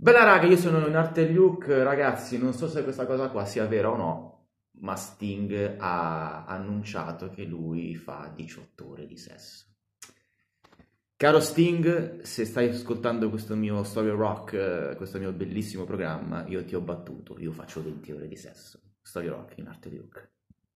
Bella raga, io sono in arte Luke, ragazzi, non so se questa cosa qua sia vera o no, ma Sting ha annunciato che lui fa 18 ore di sesso. Caro Sting, se stai ascoltando questo mio Story Rock, eh, questo mio bellissimo programma, io ti ho battuto, io faccio 20 ore di sesso. Story Rock in arte Luke.